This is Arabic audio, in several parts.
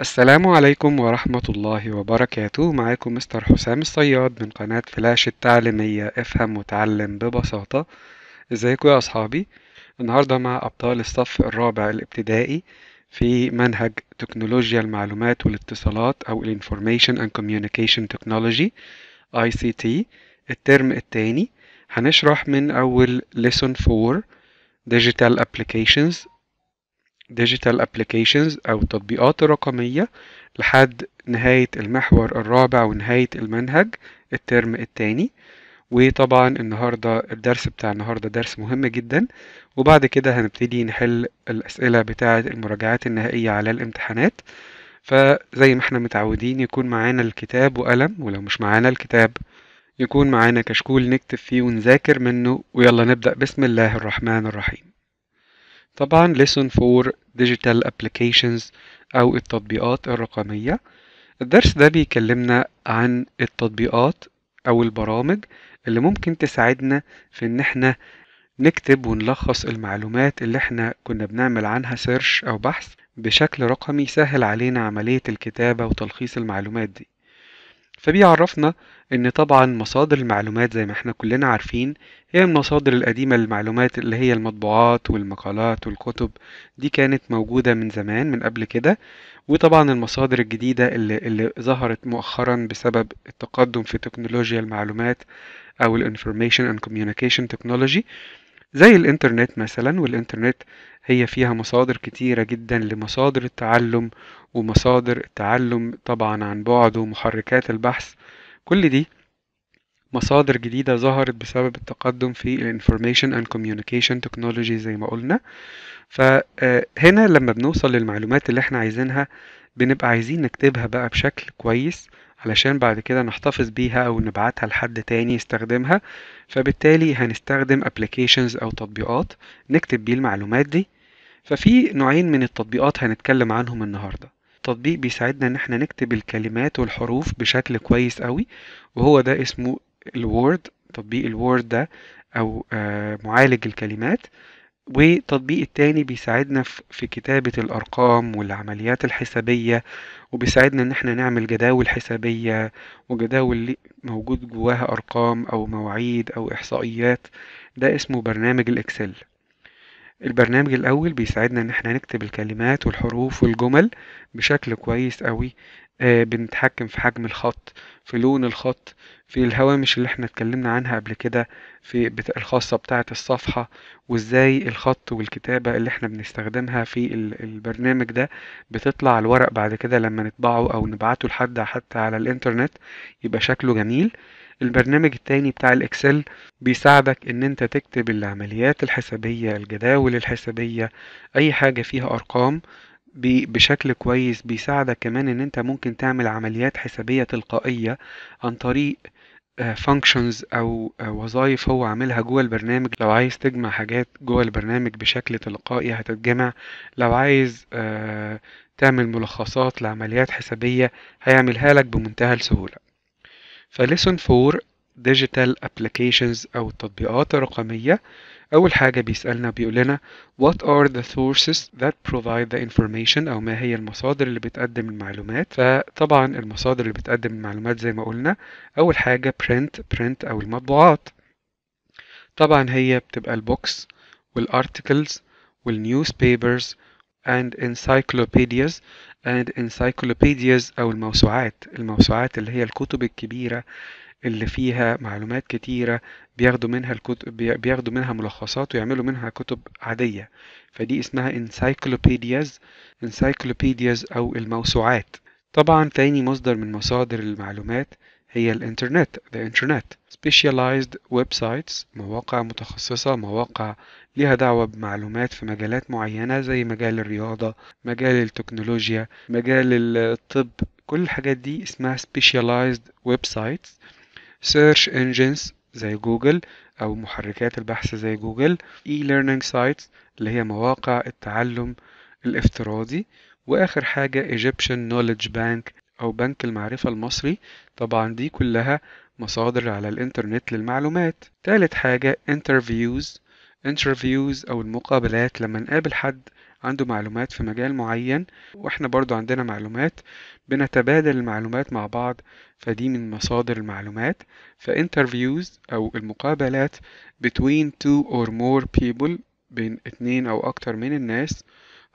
السلام عليكم ورحمة الله وبركاته معاكم مستر حسام الصياد من قناة فلاش التعليمية افهم وتعلم ببساطة ازيكم يا أصحابي النهاردة مع أبطال الصف الرابع الابتدائي في منهج تكنولوجيا المعلومات والاتصالات أو كوميونيكيشن تكنولوجي اي سي تي الترم الثاني هنشرح من أول ليسون 4 ديجيتال ابليكيشنز ديجيتال ابلكيشنز او التطبيقات الرقميه لحد نهايه المحور الرابع ونهايه المنهج الترم الثاني وطبعا النهارده الدرس بتاع النهارده درس مهم جدا وبعد كده هنبتدي نحل الاسئله بتاعه المراجعات النهائيه على الامتحانات فزي ما احنا متعودين يكون معانا الكتاب وقلم ولو مش معانا الكتاب يكون معانا كشكول نكتب فيه ونذاكر منه ويلا نبدأ بسم الله الرحمن الرحيم طبعا lesson فور digital applications أو التطبيقات الرقمية الدرس ده بيكلمنا عن التطبيقات أو البرامج اللي ممكن تساعدنا في إن احنا نكتب ونلخص المعلومات اللي احنا كنا بنعمل عنها سيرش أو بحث بشكل رقمي سهل علينا عملية الكتابة وتلخيص المعلومات دي فبيعرفنا ان طبعا مصادر المعلومات زي ما احنا كلنا عارفين هي المصادر القديمة للمعلومات اللي هي المطبوعات والمقالات والكتب دي كانت موجودة من زمان من قبل كده وطبعا المصادر الجديدة اللي, اللي ظهرت مؤخرا بسبب التقدم في تكنولوجيا المعلومات او ال Information and Communication Technology زي الانترنت مثلا والانترنت هي فيها مصادر كتيرة جدا لمصادر التعلم ومصادر التعلم طبعا عن بعد ومحركات البحث كل دي مصادر جديدة ظهرت بسبب التقدم في Information and Communication Technology زي ما قلنا فهنا آه، لما بنوصل للمعلومات اللي احنا عايزينها بنبقى عايزين نكتبها بقى بشكل كويس علشان بعد كده نحتفظ بيها أو نبعتها لحد تاني يستخدمها فبالتالي هنستخدم applications أو تطبيقات نكتب بيه المعلومات دي ففي نوعين من التطبيقات هنتكلم عنهم النهارده تطبيق بيساعدنا ان احنا نكتب الكلمات والحروف بشكل كويس قوي وهو ده اسمه الوورد تطبيق الوورد ده او آه، معالج الكلمات والتطبيق التاني بيساعدنا في كتابة الأرقام والعمليات الحسابية وبيساعدنا إن احنا نعمل جداول حسابية وجداول موجود جواها أرقام أو مواعيد أو إحصائيات ده اسمه برنامج الإكسل البرنامج الأول بيساعدنا إن احنا نكتب الكلمات والحروف والجمل بشكل كويس قوي آه بنتحكم في حجم الخط في لون الخط في الهوامش اللي احنا اتكلمنا عنها قبل كده في الخاصة بتاعة الصفحة وازاي الخط والكتابة اللي احنا بنستخدمها في البرنامج ده بتطلع على الورق بعد كده لما نطبعه أو نبعته لحد حتى على الإنترنت يبقى شكله جميل البرنامج التاني بتاع الاكسل بيساعدك ان انت تكتب العمليات الحسابية الجداول الحسابية اي حاجة فيها ارقام بشكل كويس بيساعدك كمان ان انت ممكن تعمل عمليات حسابية تلقائية عن طريق فانكشنز آه، او آه، وظائف هو عاملها جوه البرنامج لو عايز تجمع حاجات جوه البرنامج بشكل تلقائي هتتجمع لو عايز آه، تعمل ملخصات لعمليات حسابية هيعملها لك بمنتهى السهولة فليسون 4 ديجيتال ابلكيشنز او التطبيقات الرقميه اول حاجه بيسالنا بيقول لنا what are the sources that provide the information او ما هي المصادر اللي بتقدم المعلومات فطبعا المصادر اللي بتقدم المعلومات زي ما قلنا اول حاجه print print او المطبوعات طبعا هي بتبقى البوكس والارتكلز والنيوز بيبرز and encyclopedias and encyclopedias أو الموسوعات الموسوعات اللي هي الكتب الكبيرة اللي فيها معلومات كتيرة بياخدوا منها الكتب بياخدوا منها ملخصات ويعملوا منها كتب عادية فدي اسمها encyclopedias encyclopedias أو الموسوعات طبعا تاني مصدر من مصادر المعلومات هي الانترنت the internet specialized websites مواقع متخصصة مواقع ليها دعوة بمعلومات في مجالات معينة زي مجال الرياضة مجال التكنولوجيا مجال الطب كل الحاجات دي اسمها specialized websites search engines زي جوجل أو محركات البحث زي جوجل e-learning sites اللي هي مواقع التعلم الافتراضي وآخر حاجة Egyptian Knowledge Bank أو بنك المعرفة المصري طبعا دي كلها مصادر على الإنترنت للمعلومات تالت حاجة interviews interviews أو المقابلات لما نقابل حد عنده معلومات في مجال معين واحنا برضو عندنا معلومات بنتبادل المعلومات مع بعض فدي من مصادر المعلومات فانترفيوز او المقابلات between two or more people بين اتنين او اكتر من الناس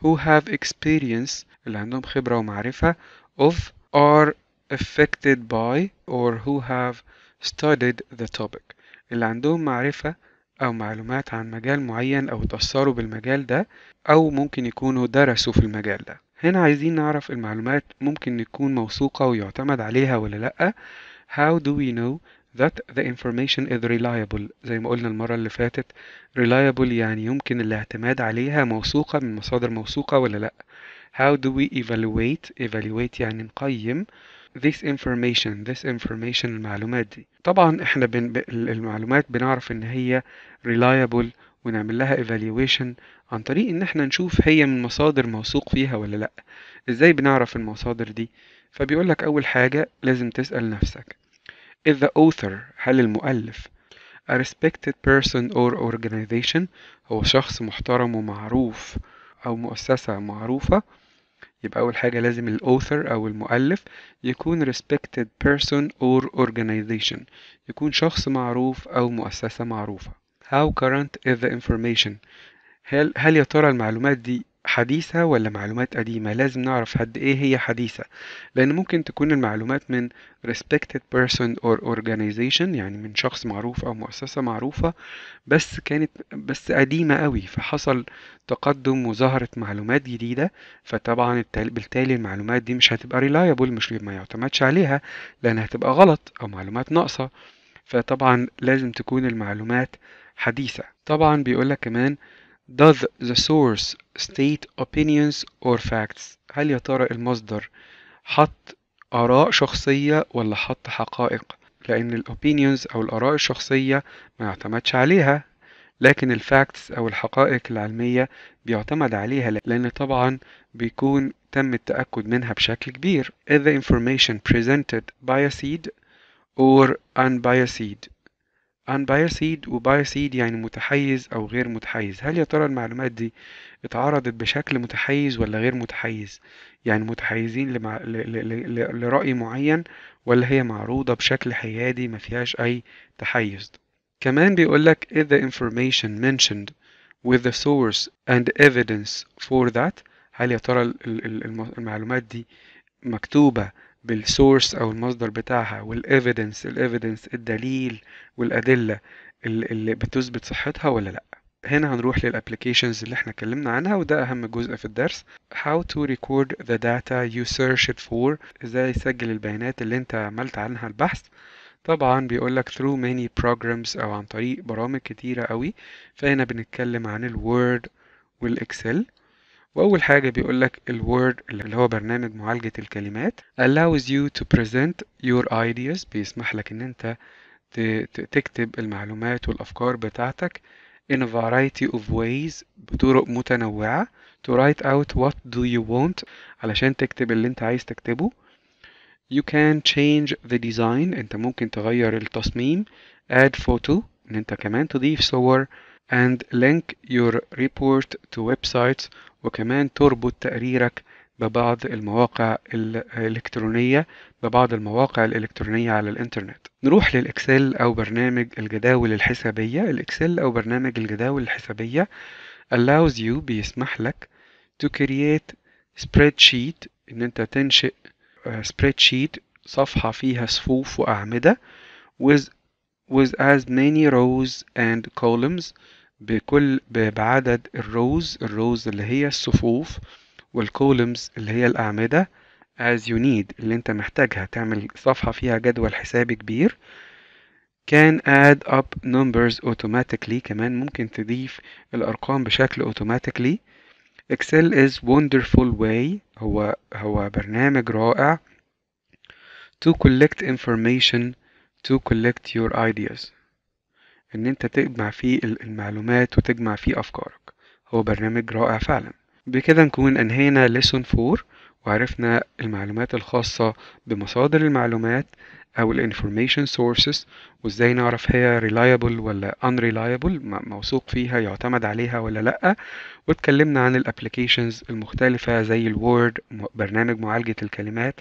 who have experience اللي عندهم خبرة ومعرفة of are affected by or who have studied the topic اللي عندهم معرفة أو معلومات عن مجال معين أو تأثروا بالمجال ده أو ممكن يكونوا درسوا في المجال ده هنا عايزين نعرف المعلومات ممكن تكون موثوقة ويعتمد عليها ولا لأ How do we know that the information is reliable زي ما قلنا المرة اللي فاتت reliable يعني يمكن الاعتماد عليها موثوقة من مصادر موثوقة ولا لأ How do we evaluate evaluate يعني نقيم this information this information المعلومات دي طبعا احنا بن... المعلومات بنعرف ان هي reliable ونعمل لها evaluation عن طريق ان احنا نشوف هي من مصادر موثوق فيها ولا لا ازاي بنعرف المصادر دي فبيقول لك اول حاجة لازم تسأل نفسك if the author هل المؤلف a respected person or organization هو شخص محترم ومعروف أو مؤسسة معروفة يبقى أول حاجة لازم الأوثر أو المؤلف يكون respected person or organization يكون شخص معروف أو مؤسسة معروفة How current is the information؟ هل, هل يا ترى المعلومات دي حديثة ولا معلومات قديمة لازم نعرف قد ايه هي حديثة لان ممكن تكون المعلومات من respected person or organization يعني من شخص معروف او مؤسسة معروفة بس كانت بس قديمة قوي فحصل تقدم وظهرت معلومات جديدة فطبعا بالتالي المعلومات دي مش هتبقى reliable مش ما يعتمدش عليها لان هتبقى غلط او معلومات ناقصة فطبعا لازم تكون المعلومات حديثة طبعا بيقولك كمان does the source state opinions or facts هل يا ترى المصدر حط آراء شخصية ولا حط حقائق لأن الأوبينيونز أو الآراء الشخصية ما يعتمدش عليها لكن الفاكتس أو الحقائق العلمية بيعتمد عليها لأن طبعا بيكون تم التأكد منها بشكل كبير Is the information presented biased or unbiased unbiased سيد يعني متحيز أو غير متحيز هل يا ترى المعلومات دي اتعرضت بشكل متحيز ولا غير متحيز يعني متحيزين لمع... ل... ل... ل... لرأي معين ولا هي معروضة بشكل حيادي ما فيهاش أي تحيز كمان بيقولك if the information mentioned with the source and evidence for that هل يا ترى المعلومات دي مكتوبة بالسورس او المصدر بتاعها والايفيدنس الايفيدنس الدليل والادله اللي بتثبت صحتها ولا لا هنا هنروح للابلكيشنز اللي احنا اتكلمنا عنها وده اهم جزء في الدرس how to record the data you searched for ازاي تسجل البيانات اللي انت عملت عنها البحث طبعا بيقولك through many programs او عن طريق برامج كتيرة قوي فهنا بنتكلم عن الوورد والاكسل واول حاجه بيقول لك الوورد اللي هو برنامج معالجه الكلمات allows you to present your ideas بيسمح لك ان انت تكتب المعلومات والافكار بتاعتك in a variety of ways بطرق متنوعه to write out what do you want علشان تكتب اللي انت عايز تكتبه you can change the design انت ممكن تغير التصميم add photo ان انت كمان تضيف صور and link your report to websites وكمان تربط تقريرك ببعض المواقع الإلكترونية ببعض المواقع الإلكترونية على الإنترنت نروح للإكسل أو برنامج الجداول الحسابية الإكسل أو برنامج الجداول الحسابية allows you بيسمح لك to create spreadsheet إن أنت تنشئ آه، spreadsheet صفحة فيها صفوف وأعمدة with with as many rows and columns بكل بعدد الروز الروز اللي هي الصفوف والكولمز اللي هي الأعمدة as you need اللي انت محتاجها تعمل صفحة فيها جدول حسابي كبير can add up numbers automatically كمان ممكن تضيف الأرقام بشكل automatically Excel is wonderful way هو هو برنامج رائع to collect information to collect your ideas إن أنت تجمع فيه المعلومات وتجمع فيه أفكارك هو برنامج رائع فعلا بكده نكون أنهينا ليسون 4 وعرفنا المعلومات الخاصة بمصادر المعلومات أو الانفورميشن سورسز وإزاي نعرف هي reliable ولا unreliable موثوق فيها يعتمد عليها ولا لأ واتكلمنا عن الابلكيشنز المختلفة زي الوورد برنامج معالجة الكلمات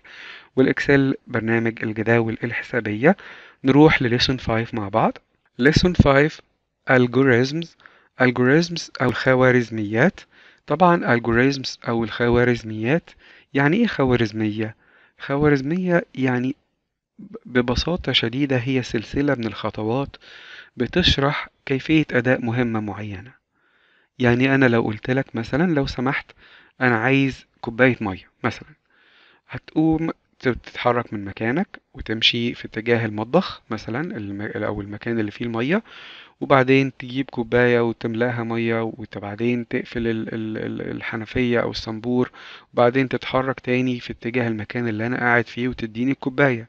والإكسل برنامج الجداول الحسابية نروح لليسون 5 مع بعض lesson 5 algorithms algorithms أو الخوارزميات طبعا algorithms أو الخوارزميات يعني إيه خوارزمية؟ خوارزمية يعني ببساطة شديدة هي سلسلة من الخطوات بتشرح كيفية أداء مهمة معينة يعني أنا لو قلت لك مثلا لو سمحت أنا عايز كوباية مية مثلا هتقوم تتحرك من مكانك وتمشي في اتجاه المطبخ مثلا او المكان اللي فيه الميه وبعدين تجيب كوبايه وتملاها ميه وبعدين تقفل ال... ال... الحنفيه او الصنبور وبعدين تتحرك تاني في اتجاه المكان اللي انا قاعد فيه وتديني الكوبايه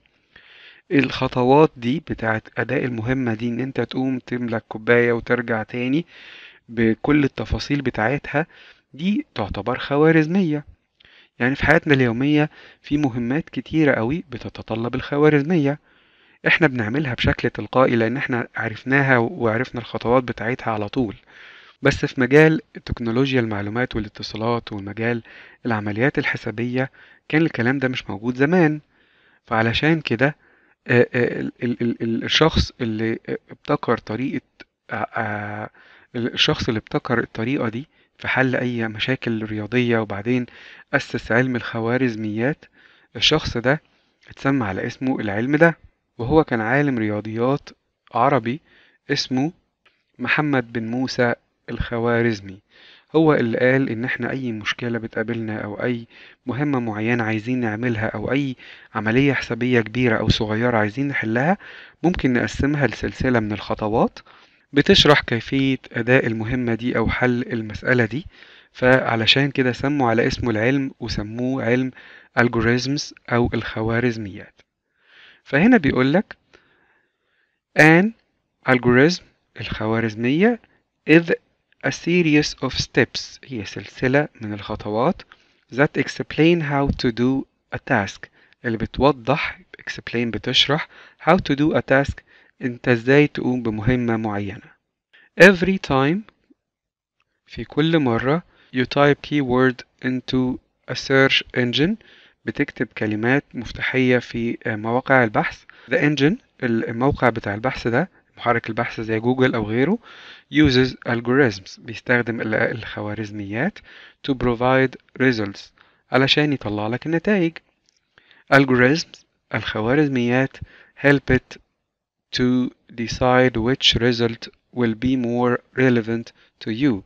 الخطوات دي بتاعت اداء المهمه دي ان انت تقوم تملك كوبايه وترجع تاني بكل التفاصيل بتاعتها دي تعتبر خوارزميه يعني في حياتنا اليومية في مهمات كتيرة قوي بتتطلب الخوارزمية احنا بنعملها بشكل تلقائي لان احنا عرفناها وعرفنا الخطوات بتاعتها على طول بس في مجال تكنولوجيا المعلومات والاتصالات ومجال العمليات الحسابية كان الكلام ده مش موجود زمان فعلشان كده آه، آه، الشخص اللي ابتكر طريقة آه، الشخص اللي ابتكر الطريقة دي في حل أي مشاكل رياضية وبعدين أسس علم الخوارزميات الشخص ده اتسمى على اسمه العلم ده وهو كان عالم رياضيات عربي اسمه محمد بن موسى الخوارزمي هو اللي قال إن إحنا أي مشكلة بتقابلنا أو أي مهمة معينة عايزين نعملها أو أي عملية حسابية كبيرة أو صغيرة عايزين نحلها ممكن نقسمها لسلسلة من الخطوات بتشرح كيفية أداء المهمة دي أو حل المسألة دي فعلشان كده سموا على اسمه العلم وسموه علم algorithms أو الخوارزميات فهنا بيقولك an algorithm الخوارزمية is a series of steps هي سلسلة من الخطوات that explain how to do a task اللي بتوضح explain بتشرح how to do a task انت ازاي تقوم بمهمة معينة every time في كل مرة you type keyword into a search engine بتكتب كلمات مفتاحية في مواقع البحث the engine الموقع بتاع البحث ده محرك البحث زي جوجل أو غيره uses algorithms بيستخدم الخوارزميات to provide results علشان يطلع لك النتائج algorithms الخوارزميات help it to decide which result will be more relevant to you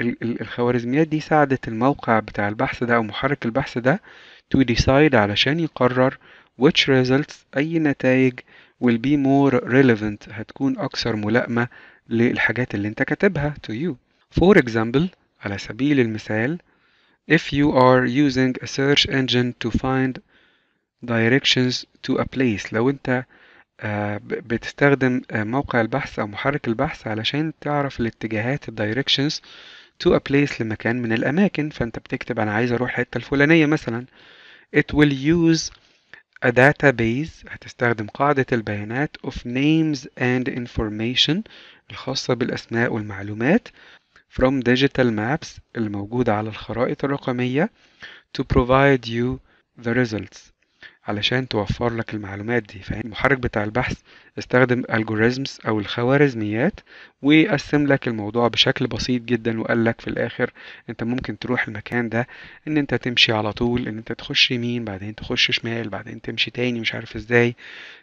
ال ال الخوارزميات دي ساعدت الموقع بتاع البحث ده أو محرك البحث ده to decide علشان يقرر which results أي نتائج will be more relevant هتكون أكثر ملائمة للحاجات اللي أنت كاتبها to you for example على سبيل المثال if you are using a search engine to find directions to a place لو أنت آه، بتستخدم آه، موقع البحث او محرك البحث علشان تعرف الاتجاهات الدايركشنز to a place لمكان من الاماكن فانت بتكتب انا عايز اروح الحته الفلانيه مثلا it will use a database هتستخدم قاعدة البيانات of names and information الخاصة بالأسماء والمعلومات from digital maps الموجودة على الخرائط الرقمية to provide you the results علشان توفر لك المعلومات دي المحرك بتاع البحث استخدم الجوريزمز او الخوارزميات وقسم لك الموضوع بشكل بسيط جدا وقال لك في الاخر انت ممكن تروح المكان ده ان انت تمشي على طول ان انت تخش يمين بعدين تخش شمال بعدين تمشي تاني مش عارف ازاي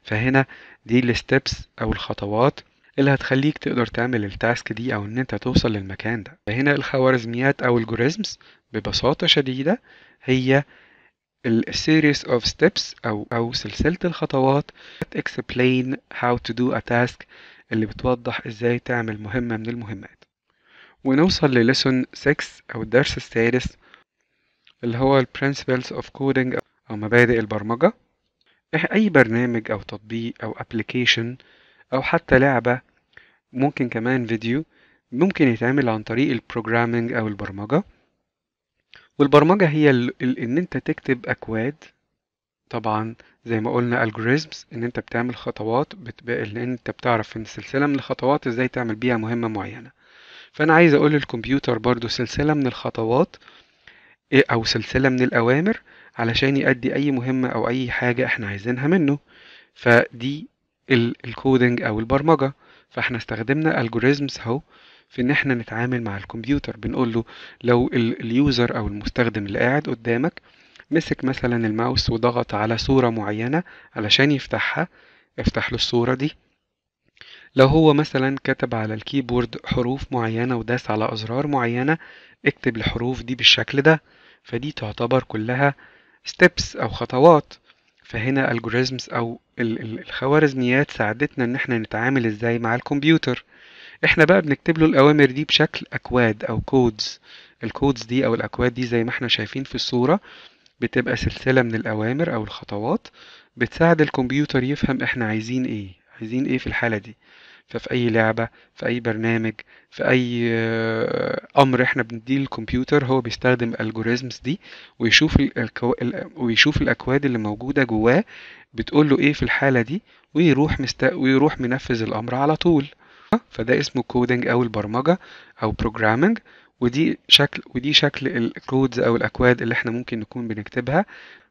فهنا دي الستبس او الخطوات اللي هتخليك تقدر تعمل التاسك دي او ان انت توصل للمكان ده فهنا الخوارزميات او الجوريزمز ببساطة شديدة هي series of steps أو أو سلسلة الخطوات that explain how to do a task اللي بتوضح إزاي تعمل مهمة من المهمات ونوصل لليسون 6 أو الدرس السادس اللي هو ال Principles of Coding أو مبادئ البرمجة أي برنامج أو تطبيق أو application أو حتى لعبة ممكن كمان فيديو ممكن يتعمل عن طريق البروجرامينج أو البرمجة والبرمجة هي ال ال إن أنت تكتب أكواد طبعا زي ما قلنا algorithms إن أنت بتعمل خطوات بت... إن أنت بتعرف إن سلسلة من الخطوات إزاي تعمل بيها مهمة معينة فأنا عايز أقول للكمبيوتر برضو سلسلة من الخطوات إيه، أو سلسلة من الأوامر علشان يأدي أي مهمة أو أي حاجة إحنا عايزينها منه فدي الكودينج أو البرمجة فإحنا استخدمنا algorithms أهو في ان احنا نتعامل مع الكمبيوتر بنقول له لو اليوزر او المستخدم اللي قاعد قدامك مسك مثلا الماوس وضغط على صورة معينة علشان يفتحها افتح له الصورة دي لو هو مثلا كتب على الكيبورد حروف معينة وداس على أزرار معينة اكتب الحروف دي بالشكل ده فدي تعتبر كلها ستيبس أو خطوات فهنا الجوريزمز أو الخوارزميات ساعدتنا إن احنا نتعامل ازاي مع الكمبيوتر احنا بقى بنكتب له الاوامر دي بشكل اكواد او كودز الكودز دي او الاكواد دي زي ما احنا شايفين في الصورة بتبقى سلسلة من الاوامر او الخطوات بتساعد الكمبيوتر يفهم احنا عايزين ايه عايزين ايه في الحالة دي ففي اي لعبة في اي برنامج في اي آه، امر احنا بنديه للكمبيوتر هو بيستخدم الالجوريزمز دي ويشوف الكو... ويشوف الاكواد اللي موجودة جواه بتقول له ايه في الحالة دي ويروح مست... ويروح منفذ الامر على طول فده اسمه كودنج او البرمجه او بروجرامنج ودي شكل ودي شكل الكودز او الاكواد اللي احنا ممكن نكون بنكتبها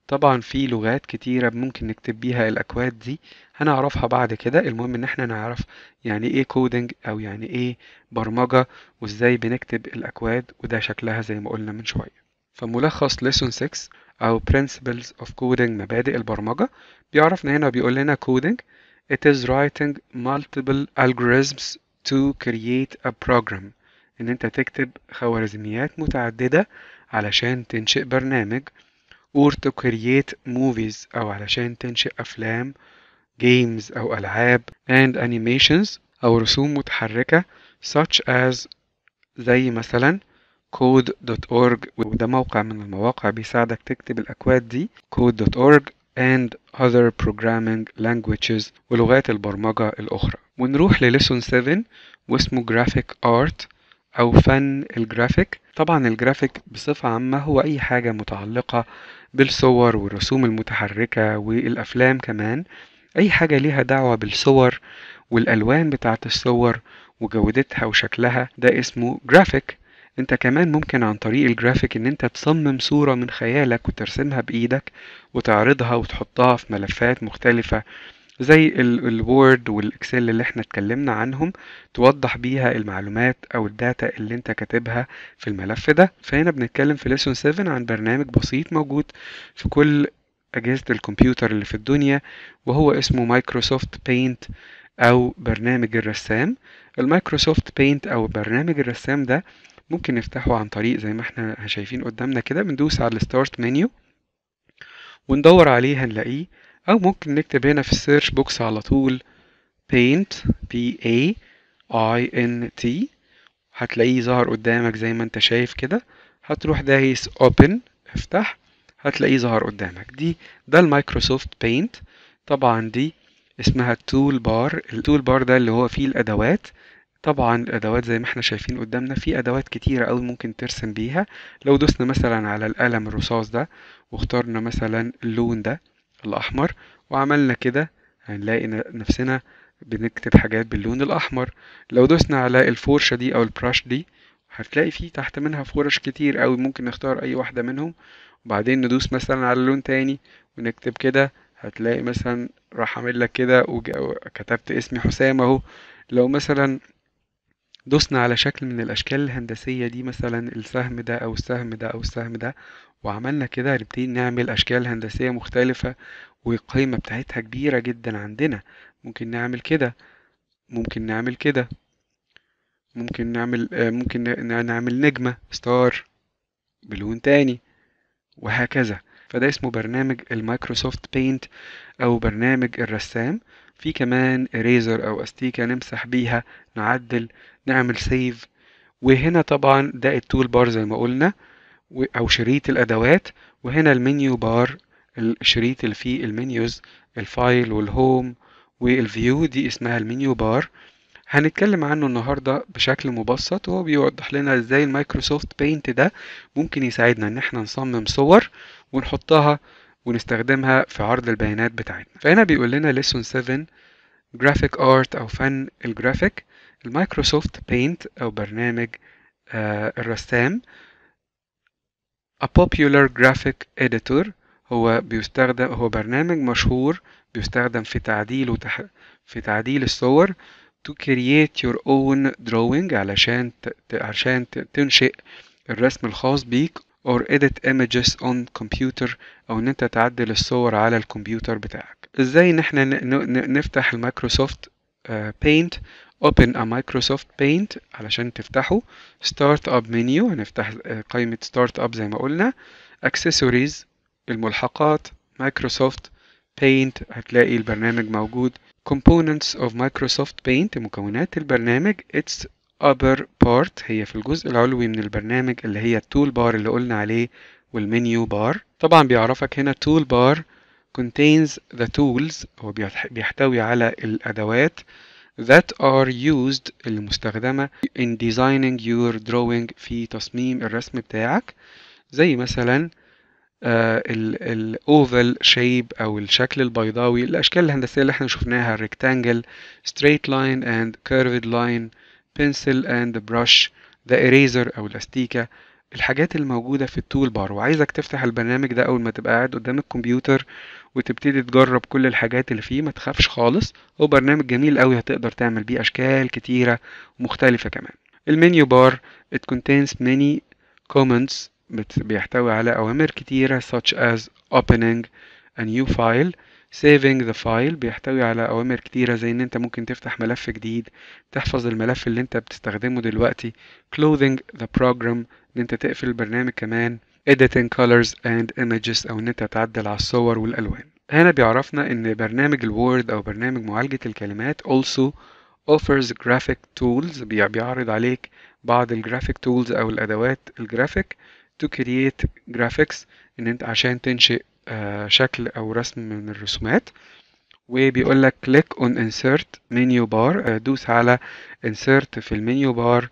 طبعا في لغات كتيرة ممكن نكتب بيها الأكواد دي هنعرفها بعد كده المهم إن احنا نعرف يعني ايه كودنج أو يعني ايه برمجة وازاي بنكتب الأكواد وده شكلها زي ما قلنا من شوية فملخص ليسون 6 أو principles of coding مبادئ البرمجة بيعرفنا هنا بيقول لنا كودنج It is writing multiple algorithms to create a program ان انت تكتب خوارزميات متعددة علشان تنشئ برنامج or to create movies او علشان تنشئ افلام games او العاب and animations او رسوم متحركة such as زي مثلا code.org وده موقع من المواقع بيساعدك تكتب الاكواد دي code.org and other programming languages ولغات البرمجة الأخرى ونروح لليسون 7 واسمه graphic art أو فن الجرافيك طبعا الجرافيك بصفة عامة هو أي حاجة متعلقة بالصور والرسوم المتحركة والأفلام كمان أي حاجة ليها دعوة بالصور والألوان بتاعت الصور وجودتها وشكلها ده اسمه جرافيك انت كمان ممكن عن طريق الجرافيك ان انت تصمم صورة من خيالك وترسمها بايدك وتعرضها وتحطها في ملفات مختلفة زي الوورد والاكسل اللي احنا اتكلمنا عنهم توضح بيها المعلومات او الداتا اللي انت كاتبها في الملف ده فهنا بنتكلم في ليسون 7 عن برنامج بسيط موجود في كل اجهزة الكمبيوتر اللي في الدنيا وهو اسمه مايكروسوفت بينت او برنامج الرسام المايكروسوفت بينت او برنامج الرسام ده ممكن نفتحه عن طريق زي ما احنا شايفين قدامنا كده بندوس على الستارت منيو وندور عليه هنلاقيه او ممكن نكتب هنا في السيرش بوكس على طول paint p a i n t هتلاقيه ظهر قدامك زي ما انت شايف كده هتروح دايس open افتح هتلاقيه ظهر قدامك دي ده المايكروسوفت بينت طبعا دي اسمها التول بار التول بار ده اللي هو فيه الادوات طبعًا الأدوات زي ما إحنا شايفين قدامنا، في أدوات كتيرة أوي ممكن ترسم بيها، لو دوسنا مثلًا على القلم الرصاص ده واخترنا مثلًا اللون ده الأحمر وعملنا كده هنلاقي نفسنا بنكتب حاجات باللون الأحمر، لو دوسنا على الفرشة دي أو البراش دي هتلاقي في تحت منها فرش كتير أوي ممكن نختار أي واحدة منهم، وبعدين ندوس مثلًا على لون تاني ونكتب كده هتلاقي مثلًا راح عامل لك كده وكتبت اسمي حسام أهو، لو مثلًا دوسنا على شكل من الأشكال الهندسية دي مثلا السهم ده أو السهم ده أو السهم ده وعملنا كده هنبتدي نعمل أشكال هندسية مختلفة والقيمة بتاعتها كبيرة جدا عندنا ممكن نعمل كده ممكن نعمل كده ممكن نعمل آه، ممكن نعمل نجمة ستار بلون تاني وهكذا فده اسمه برنامج المايكروسوفت بينت أو برنامج الرسام في كمان إريزر أو أستيكة نمسح بيها نعدل نعمل سيف وهنا طبعا ده التول بار زي ما قلنا او شريط الادوات وهنا المنيو بار الشريط اللي فيه المنيوز الفايل والهوم والفيو دي اسمها المنيو بار هنتكلم عنه النهاردة بشكل مبسط وهو بيوضح لنا ازاي المايكروسوفت بينت ده ممكن يساعدنا ان احنا نصمم صور ونحطها ونستخدمها في عرض البيانات بتاعتنا فهنا بيقول لنا lesson 7 graphic art او فن الجرافيك المايكروسوفت بينت أو برنامج آه، الرسام A Popular Graphic Editor هو بيستخدم هو برنامج مشهور بيستخدم في تعديل وتح... في تعديل الصور to create your own drawing علشان ت... علشان تنشئ الرسم الخاص بيك or edit images on computer او ان انت تعدل الصور على الكمبيوتر بتاعك ازاي ان احنا ن... نفتح المايكروسوفت بينت آه، open a Microsoft Paint علشان تفتحه start up menu هنفتح آه، قائمة start up زي ما قلنا accessories الملحقات Microsoft Paint هتلاقي البرنامج موجود components of Microsoft Paint مكونات البرنامج its upper part هي في الجزء العلوي من البرنامج اللي هي التول بار اللي قلنا عليه والمنيو بار طبعا بيعرفك هنا tool bar contains the tools هو بيحتوي على الأدوات that are used المستخدمة in designing your drawing في تصميم الرسم بتاعك زي مثلا آه، الاوفل شيب او الشكل البيضاوي الاشكال الهندسيه اللي احنا شفناها rectangle straight line and curved line pencil and brush the eraser او الاستيكه الحاجات الموجوده في التول بار وعايزك تفتح البرنامج ده اول ما تبقى قاعد قدام الكمبيوتر وتبتدي تجرب كل الحاجات اللي فيه ما تخافش خالص هو برنامج جميل قوي هتقدر تعمل بيه اشكال كتيره ومختلفه كمان المنيو بار it contains many comments بيحتوي على اوامر كتيره such as opening a new file saving the file بيحتوي على أوامر كتيرة زي إن أنت ممكن تفتح ملف جديد تحفظ الملف اللي أنت بتستخدمه دلوقتي closing the program إن أنت تقفل البرنامج كمان editing colors and images او ان انت تعدل على الصور والالوان هنا بيعرفنا ان برنامج الوورد او برنامج معالجة الكلمات also offers graphic tools بيعرض عليك بعض الجرافيك tools او الادوات الجرافيك to create graphics ان انت عشان تنشئ آه، شكل او رسم من الرسومات وبيقول لك click on insert menu bar آه، دوس على insert في المنيو بار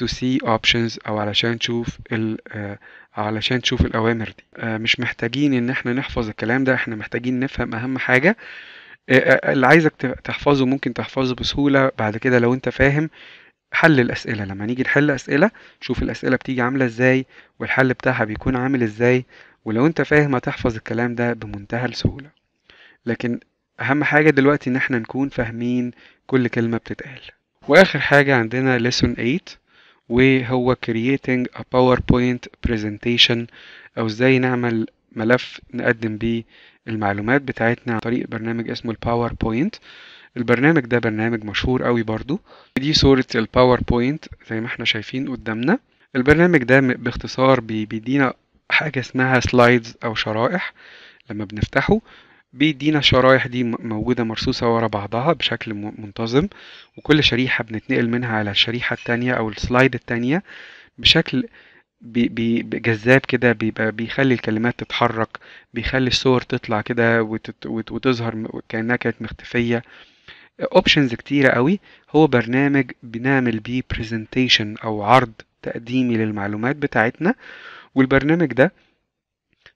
to see options او علشان تشوف آه، علشان تشوف الأوامر دي آه، مش محتاجين إن احنا نحفظ الكلام ده احنا محتاجين نفهم أهم حاجة آه، آه، اللي عايزك تحفظه ممكن تحفظه بسهولة بعد كده لو انت فاهم حل الأسئلة لما نيجي نحل أسئلة شوف الأسئلة بتيجي عاملة إزاي والحل بتاعها بيكون عامل إزاي ولو انت فاهم هتحفظ الكلام ده بمنتهى السهولة لكن أهم حاجة دلوقتي إن احنا نكون فاهمين كل كلمة بتتقال وآخر حاجة عندنا lesson 8 وهو creating a PowerPoint presentation أو ازاي نعمل ملف نقدم بيه المعلومات بتاعتنا عن طريق برنامج اسمه الباوربوينت البرنامج ده برنامج مشهور قوي برضو دي صورة الباوربوينت زي ما احنا شايفين قدامنا البرنامج ده باختصار بيدينا حاجة اسمها سلايدز أو شرائح لما بنفتحه بيدينا الشرايح دي موجودة مرصوصة ورا بعضها بشكل منتظم وكل شريحة بنتنقل منها على الشريحة التانية أو السلايد التانية بشكل بي بي جذاب كده بيبقى بيخلي الكلمات تتحرك بيخلي الصور تطلع كده وتظهر كأنها كانت مختفية اوبشنز كتيرة قوي هو برنامج بنعمل بيه برزنتيشن أو عرض تقديمي للمعلومات بتاعتنا والبرنامج ده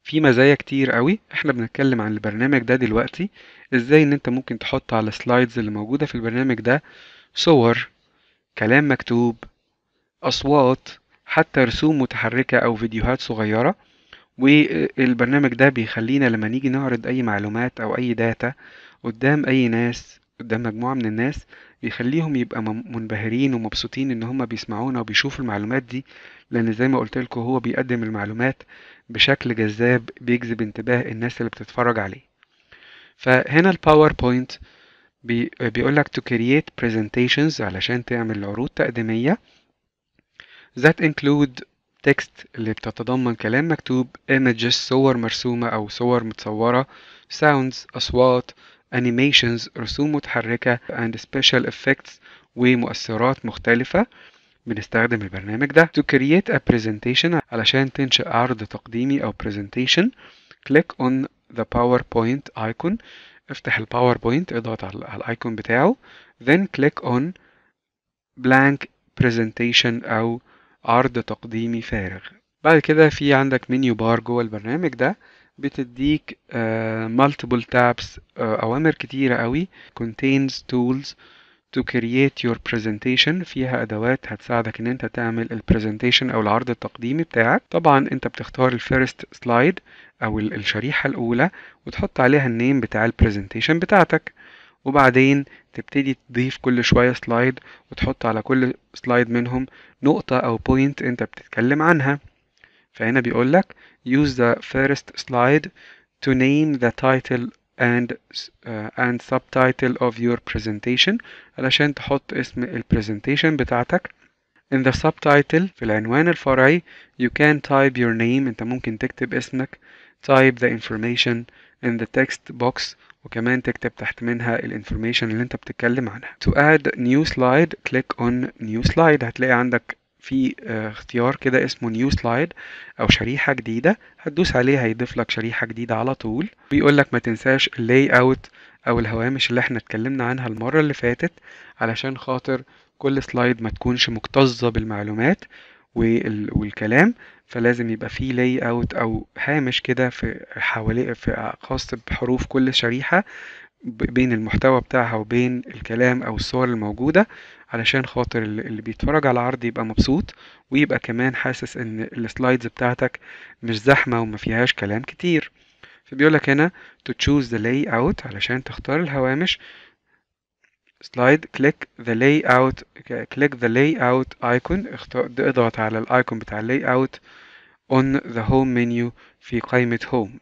في مزايا كتير قوي احنا بنتكلم عن البرنامج ده دلوقتي ازاي ان انت ممكن تحط على السلايدز اللي موجودة في البرنامج ده صور كلام مكتوب اصوات حتى رسوم متحركة او فيديوهات صغيرة والبرنامج ده بيخلينا لما نيجي نعرض اي معلومات او اي داتا قدام اي ناس قدام مجموعة من الناس بيخليهم يبقى منبهرين ومبسوطين ان هم بيسمعونا وبيشوفوا المعلومات دي لان زي ما قلت لكم هو بيقدم المعلومات بشكل جذاب بيجذب انتباه الناس اللي بتتفرج عليه فهنا الباوربوينت بي بيقول لك to create presentations علشان تعمل عروض تقديمية that include text اللي بتتضمن كلام مكتوب images صور مرسومة أو صور متصورة sounds أصوات animations رسوم متحركة and special effects ومؤثرات مختلفة بنستخدم البرنامج ده to create a presentation علشان تنشئ عرض تقديمي أو presentation click on the PowerPoint icon افتح الباوربوينت اضغط على الايكون بتاعه then click on blank presentation أو عرض تقديمي فارغ بعد كده في عندك منيو بار جوه البرنامج ده بتديك uh, multiple tabs uh, أوامر كتيرة قوي contains tools to create your presentation فيها ادوات هتساعدك ان انت تعمل البرزنتيشن او العرض التقديمي بتاعك طبعا انت بتختار الفيرست سلايد او الشريحه الاولى وتحط عليها النيم بتاع البرزنتيشن بتاعتك وبعدين تبتدي تضيف كل شوية سلايد وتحط على كل سلايد منهم نقطة أو بوينت أنت بتتكلم عنها فهنا بيقولك use the first slide to name the title and uh, and subtitle of your presentation علشان تحط اسم ال presentation بتاعتك in the subtitle في العنوان الفرعي you can type your name انت ممكن تكتب اسمك type the information in the text box وكمان تكتب تحت منها ال information اللي انت بتتكلم عنها to add new slide click on new slide هتلاقي عندك في آه، اختيار كده اسمه نيو سلايد او شريحه جديده هتدوس عليها هيضيف لك شريحه جديده على طول بيقول لك ما تنساش اللاي اوت او الهوامش اللي احنا اتكلمنا عنها المره اللي فاتت علشان خاطر كل سلايد ما تكونش مكتظه بالمعلومات والكلام فلازم يبقى في لاي اوت او هامش كده في حوالي في خاص بحروف كل شريحه بين المحتوى بتاعها وبين الكلام او الصور الموجوده علشان خاطر اللي بيتفرج على العرض يبقى مبسوط ويبقى كمان حاسس ان السلايدز بتاعتك مش زحمه وما فيهاش كلام كتير فبيقولك هنا to choose the layout علشان تختار الهوامش سلايد كليك ذا لاي اوت كليك ذا لاي اوت ايكون اضغط على الايكون بتاع اللاي اوت on the home menu في قائمة home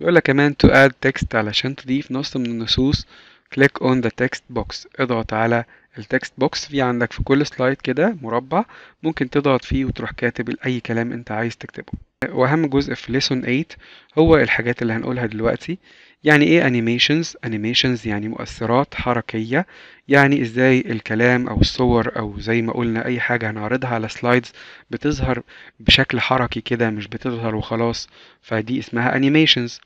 بيقول لك كمان to add text علشان تضيف نص من النصوص كليك on the text box اضغط على التكست بوكس في عندك في كل سلايد كده مربع ممكن تضغط فيه وتروح كاتب أي كلام أنت عايز تكتبه وأهم جزء في ليسون 8 هو الحاجات اللي هنقولها دلوقتي يعني إيه أنيميشنز أنيميشنز يعني مؤثرات حركية يعني إزاي الكلام أو الصور أو زي ما قلنا أي حاجة هنعرضها على سلايدز بتظهر بشكل حركي كده مش بتظهر وخلاص فدي اسمها أنيميشنز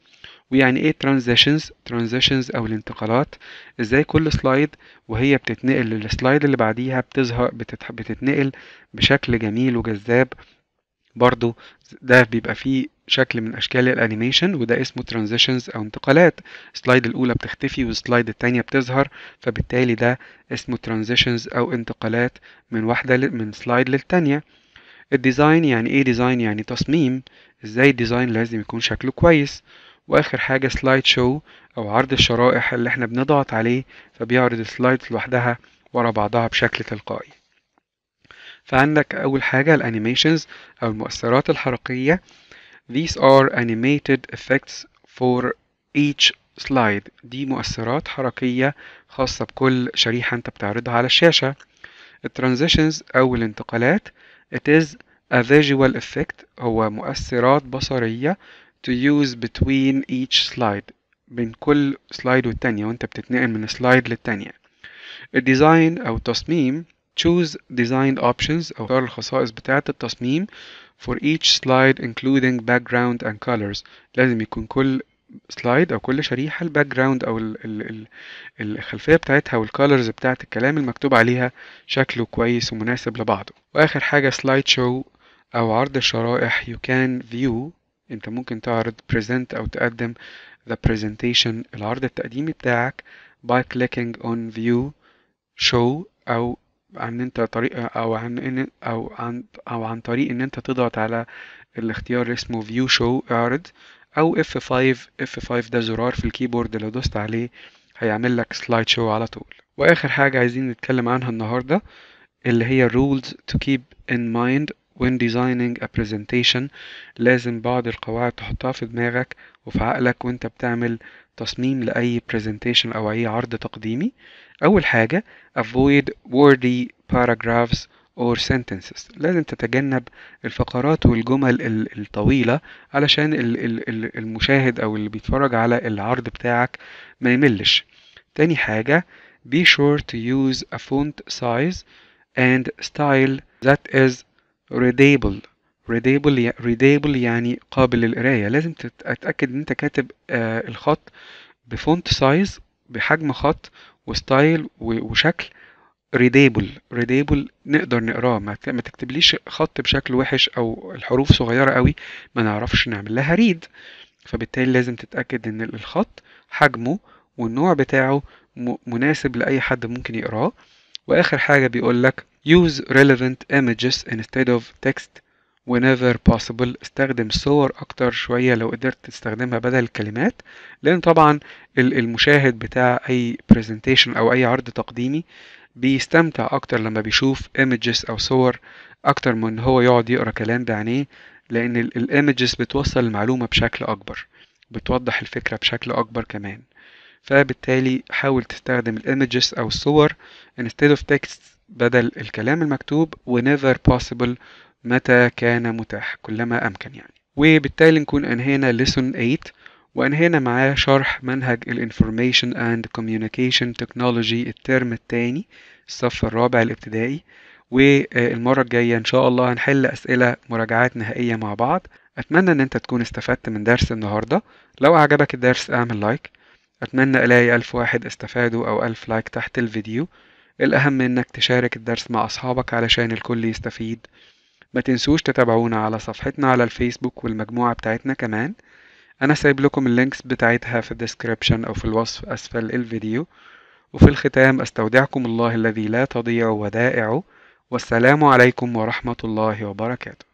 ويعني ايه ترانزيشنز ترانزيشنز او الانتقالات ازاي كل سلايد وهي بتتنقل للسلايد اللي بعديها بتظهر بتتح... بتتنقل بشكل جميل وجذاب برضو ده بيبقى فيه شكل من اشكال الانيميشن وده اسمه ترانزيشنز او انتقالات السلايد الاولى بتختفي والسلايد التانية بتظهر فبالتالي ده اسمه ترانزيشنز او انتقالات من واحدة من سلايد للتانية الديزاين يعني ايه ديزاين يعني تصميم ازاي الديزاين لازم يكون شكله كويس واخر حاجة سلايد شو او عرض الشرائح اللي احنا بنضغط عليه فبيعرض السلايد لوحدها ورا بعضها بشكل تلقائي فعندك اول حاجة الانيميشنز او المؤثرات الحركية these are animated effects for each slide دي مؤثرات حركية خاصة بكل شريحة انت بتعرضها على الشاشة الترانزيشنز او الانتقالات it is a visual effect هو مؤثرات بصرية to use between each slide بين كل سلايد والتانية وانت بتتنقل من سلايد للتانية الديزاين او التصميم choose design options او اختار الخصائص بتاعة التصميم for each slide including background and colors لازم يكون كل سلايد او كل شريحة الباك جراوند او ال ال ال الخلفية بتاعتها والكالرز بتاعة الكلام المكتوب عليها شكله كويس ومناسب لبعضه واخر حاجة سلايد شو او عرض الشرائح you can view انت ممكن تعرض present او تقدم the presentation العرض التقديمي بتاعك by clicking on view show او عن انت طريق او عن ان او عن او عن طريق ان انت تضغط على الاختيار اللي اسمه view show اعرض او F5 F5 ده زرار في الكيبورد لو دوست عليه هيعمل لك سلايد شو على طول واخر حاجة عايزين نتكلم عنها النهاردة اللي هي rules to keep in mind when designing a presentation لازم بعض القواعد تحطها في دماغك وفي عقلك وانت بتعمل تصميم لأي presentation أو أي عرض تقديمي أول حاجة avoid wordy paragraphs or sentences لازم تتجنب الفقرات والجمل الطويلة علشان المشاهد أو اللي بيتفرج على العرض بتاعك ما يملش تاني حاجة be sure to use a font size and style that is readable readable يعني قابل للقراية لازم تتأكد ان انت كاتب آه الخط بفونت سايز بحجم خط وستايل وشكل ريدابل ريديبل نقدر نقراه ما تكتبليش خط بشكل وحش او الحروف صغيره قوي ما نعرفش نعمل لها ريد فبالتالي لازم تتاكد ان الخط حجمه والنوع بتاعه مناسب لاي حد ممكن يقراه واخر حاجه بيقولك use relevant images instead of text whenever possible استخدم صور اكتر شوية لو قدرت تستخدمها بدل الكلمات لان طبعا المشاهد بتاع اي presentation او اي عرض تقديمي بيستمتع اكتر لما بيشوف images او صور اكتر من هو يقعد يقرا كلام بعينيه لان الايمجز بتوصل المعلومة بشكل اكبر بتوضح الفكرة بشكل اكبر كمان فبالتالي حاول تستخدم الايمجز او الصور instead of texts بدل الكلام المكتوب whenever possible متى كان متاح كلما أمكن يعني وبالتالي نكون أنهينا lesson 8 وأنهينا معاه شرح منهج الـ Information and Communication Technology الترم الثاني الصف الرابع الابتدائي والمرة الجاية إن شاء الله هنحل أسئلة مراجعات نهائية مع بعض أتمنى إن أنت تكون استفدت من درس النهاردة لو عجبك الدرس أعمل لايك أتمنى ألاقي ألف واحد استفادوا أو ألف لايك تحت الفيديو الأهم إنك تشارك الدرس مع أصحابك علشان الكل يستفيد ما تنسوش تتابعونا على صفحتنا على الفيسبوك والمجموعة بتاعتنا كمان أنا سايب لكم اللينكس بتاعتها في الديسكريبشن أو في الوصف أسفل الفيديو وفي الختام أستودعكم الله الذي لا تضيع ودائعه والسلام عليكم ورحمة الله وبركاته